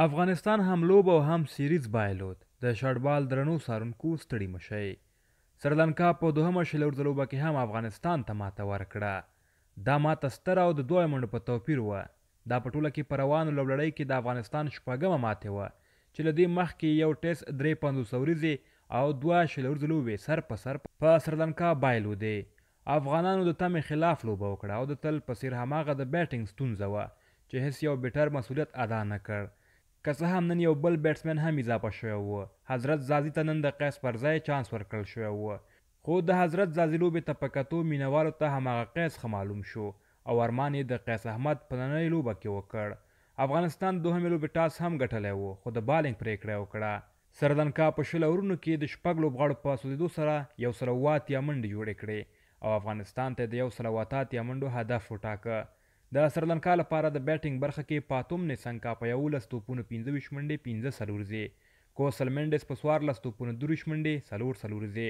افغانستان هم لوب او هم سیریز بایلود د شړبال درنو سارونکو ستړي مشي سرلانکا په دوهمه شلور د لوبه کې هم افغانستان ته ماته ورکړه دا ماته ستره او د دوه منډو په توپیر وه دا په ټوله کې په روانو لوبلړۍ کې د افغانستان شپږمه ماتې وه چې له دې مخکې یو ټیسټ درې پنځوس ورځې او دوه شلور د لوبې سر په سر په سرلانکا بایلودې افغانانو د تمې خلاف لوبه وکړه او د تل په څیر هماغه د بیټینګ ستونزه وه چې هیڅ یو بیټر مسؤلیت ادا نه کړ که څه هم نن یو بل بیټسمن هم اضافه شوی و حضرت زازي ته نن د قیس پر ځای چانس ورکړل شوی و خو د حضرت زازي لوبې ته په کتو مینهوالو ته هماغه قیس ښه معلوم شو او ارمان یې د قیس احمد په نننۍ لوبه کې وکړ افغانستان دوهمې لوبې ټاس هم ګټلی و خو د بالینګ پرېکړه وکړه سردنکا په شل اورونو کې د شپږ لوبغاړو په سوځېدو سره یو سره اوه اتیا منډې جوړې کړې او افغانستان ته د یو سره اوه اتیا منډو هدف وټاکه د سرلنکا لپاره د بیټینګ برخه کې پاتوم نیسنکا په یولس توپونو 25 منډې 15 سلورزي کوسل منډس په 14 توپونو 23 منډې سلور سلورزي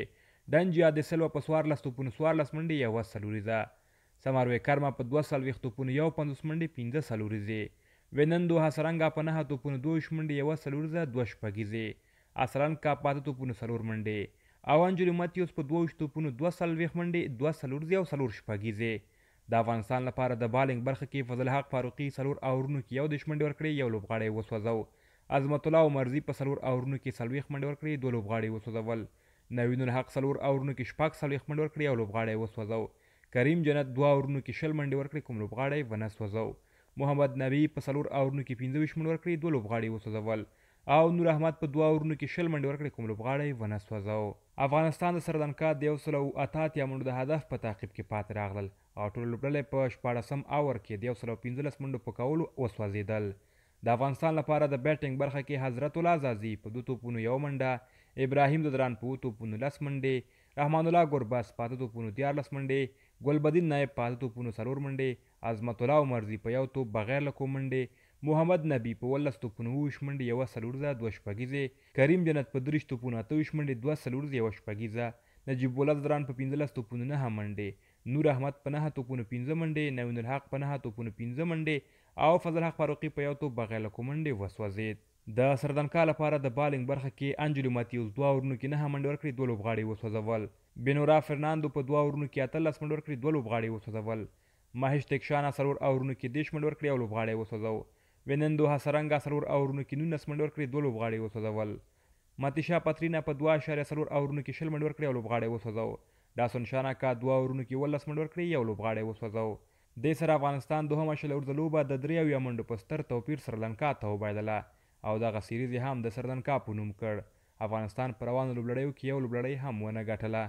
دنجیا د سلوا په 14 توپونو 14 منډې یو سلورزه سماروي کرما په 2 توپونو یو 15 منډې 15 سلورزي وینندو هسرنګا په 9 توپونو 2 منډې یو سلورزه 2 شپږیزي اسرانکا په 8 توپونو سلور منډې او انجلی ماتیوس په 2 توپونو 2 سلويخ منډې 2 سلورزي او سلور شپږیزي د افغانستان لپاره د بالینګ برخه کې فضل حق فاروقي سلور اورونو کې یو د شمنډ ورکړي یو لوبغاړی وسوځو عظمت الله عمرزي په سلور اورونو کې سلويخ منډ ورکړي دوه لوبغاړي وسوځول نوین الحق سلور اورونو کې شپږ سلويخ منډ ورکړي یو لوبغاړی وسوځو کریم جنت دوه اورونو کې شل منډ ورکړي کوم لوبغاړی ونه سوځو محمد نبی په سلور اورونو کې 25 منډ ورکړي دوه لوبغاړي وسوځول او نور احمد په دوه اورونو کې شل منډې ورکړې کوم لوبغاړی ونه سوځاو افغانستان د سردنکا د یو سل او اته اتیا منډو د هدف په تعقیب کې پاتې راغلل او ټول لوبډلې په شپاړسم اور کې د یو سل پنځلس منډو په کولو وسوځېدل د افغانستان لپاره د بیټینګ برخه کې حضرت الله زازي په دوه توپونو یو منډه ابراهیم ددران په توپونو لس منډې رحمان الله ګرباس په توپونو دیارلس منډې ګلبدین نایب په توپونو څلور منډې عظمت الله عمرزي په یو توپ بغیر له کوم منډې محمد نبی په ولس توپونو ویش منډې یوه څلورزه دوه شپږیزې کریم جنت په درېش توپونو اته ویش منډې دوه څلورزې یوه شپږیزه نجیب الله ددران په پنځلس توپونو نهه منډې نور احمد په نهه توپونو پنځه منډې نوین الحق په نهه توپونو پنځه منډې او فضل حق فاروقي په یو توپ بغیر له کومنډې وسوځېد د سردنکا لپاره د بالینګ برخه کې انجلو ماتیوز دوه ورونو کې نهه منډې ورکړې دوه لوبغاړي وسوځول بینورا فرناندو په دوه ورونو کې اتلس منډې ورکړې دوه لوبغاړي وسوځول مهش تکشان سرور او ورونو کې دیش منډې ورکړې او لوبغاړي وسوځو وینندو هسرنګ سرور اورونو کې 19 منډور کړې دوه لوبغاړي وسوځول ماتیشا پاترینا په 2.0 سرور اورونو کې شل منډور کړې او لوبغاړي وسوځاو د سنشان اکا دوه ورونو کې ولس منډ ورکړي یو لوبغاړی وسوځو د سره افغانستان دوهمه شل اورځ لوبه د درې یو منډو په ستر توپیر سرلنکا ته وبایلله او دغه سیریز هم د سرلنکا په نوم کړ افغانستان پر روانو لوبلړیو کې یو لوبلړۍ هم ونه ګټله